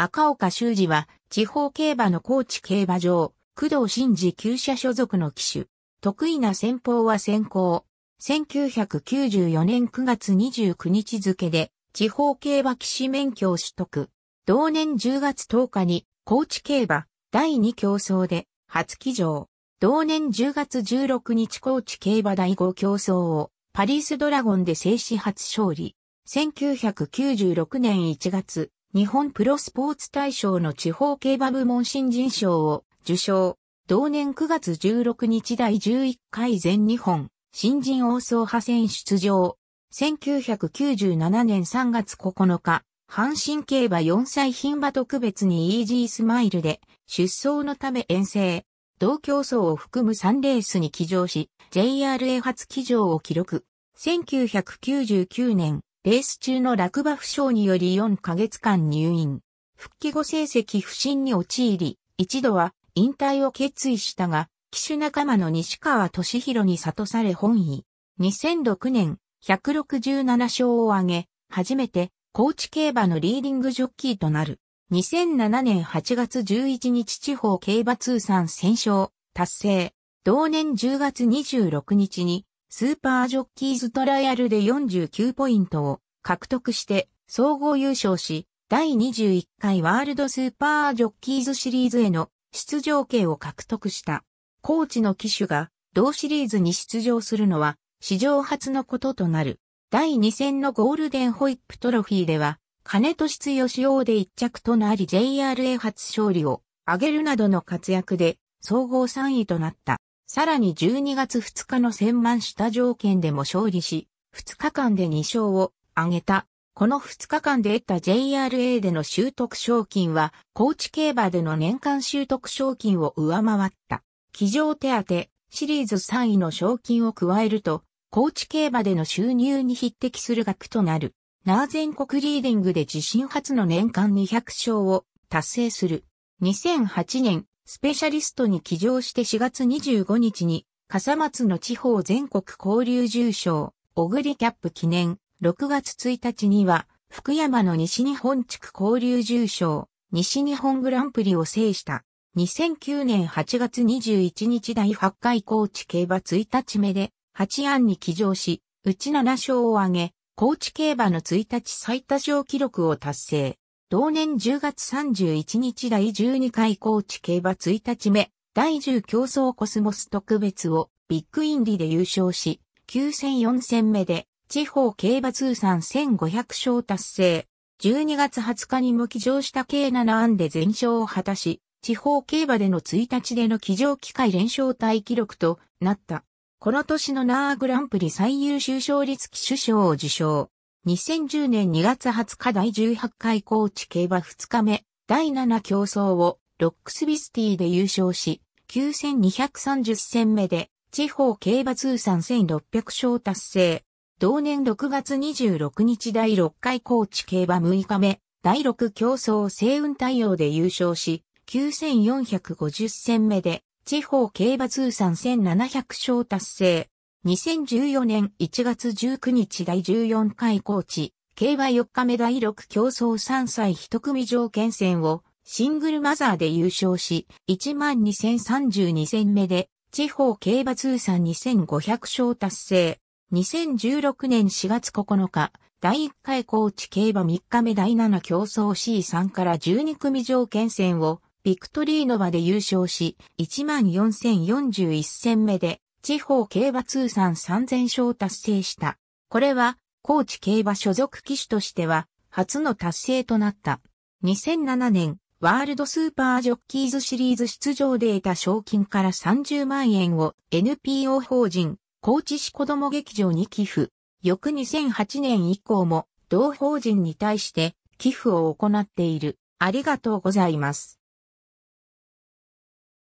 赤岡修二は、地方競馬の高知競馬場、工藤真二旧社所属の騎手。得意な戦法は先行。1994年9月29日付で、地方競馬騎士免許を取得。同年10月10日に、高知競馬、第2競争で、初騎乗。同年10月16日高知競馬第5競争を、パリースドラゴンで制止初勝利。1996年1月、日本プロスポーツ大賞の地方競馬部門新人賞を受賞。同年9月16日第11回全日本新人王総派選出場。1997年3月9日、阪神競馬4歳牝馬特別にイージースマイルで出走のため遠征。同競争を含む3レースに騎乗し、JRA 初騎乗を記録。1999年、レース中の落馬負傷により4ヶ月間入院。復帰後成績不振に陥り、一度は引退を決意したが、騎手仲間の西川俊弘に悟され本位。2006年、167勝を挙げ、初めて高知競馬のリーディングジョッキーとなる。2007年8月11日地方競馬通算1000勝達成。同年10月26日にスーパージョッキーズトライアルで49ポイントを獲得して総合優勝し、第21回ワールドスーパージョッキーズシリーズへの出場権を獲得した。コーチの機種が同シリーズに出場するのは史上初のこととなる。第2戦のゴールデンホイップトロフィーでは、金と質吉王で一着となり JRA 初勝利を挙げるなどの活躍で総合3位となった。さらに12月2日の千万下条件でも勝利し、2日間で2勝を挙げた。この2日間で得た JRA での習得賞金は、高知競馬での年間習得賞金を上回った。騎乗手当、シリーズ3位の賞金を加えると、高知競馬での収入に匹敵する額となる。ナーゼン国リーディングで自身初の年間200勝を達成する。2008年スペシャリストに起乗して4月25日に、笠松の地方全国交流重賞、小栗キャップ記念、6月1日には、福山の西日本地区交流重賞、西日本グランプリを制した。2009年8月21日第8回高知競馬1日目で、8案に起乗し、うち7勝を挙げ、高知競馬の1日最多勝記録を達成。同年10月31日第12回高知競馬1日目、第10競争コスモス特別をビッグインディで優勝し、9戦4戦目で地方競馬通算1500勝達成。12月20日に無騎乗した計7案で全勝を果たし、地方競馬での1日での騎乗機会連勝帯記録となった。この年のナーグランプリ最優秀勝率騎手賞を受賞。2010年2月20日第18回高知競馬2日目、第7競争をロックスビスティで優勝し、9230戦目で地方競馬通算1600勝達成。同年6月26日第6回高知競馬6日目、第6競争星雲対応で優勝し、9450戦目で地方競馬通算1700勝達成。2014年1月19日第14回コーチ、競馬4日目第6競争3歳1組条件戦をシングルマザーで優勝し、12,032戦目で地方競馬通算2500勝達成。2016年4月9日、第1回高知競馬3日目第7競争 C3 から12組条件戦をビクトリーノバで優勝し、14,041戦目で地方競馬通算3000勝を達成した。これは、高知競馬所属騎手としては、初の達成となった。2007年、ワールドスーパージョッキーズシリーズ出場で得た賞金から30万円を NPO 法人、高知市子ども劇場に寄付。翌2008年以降も、同法人に対して寄付を行っている。ありがとうございます。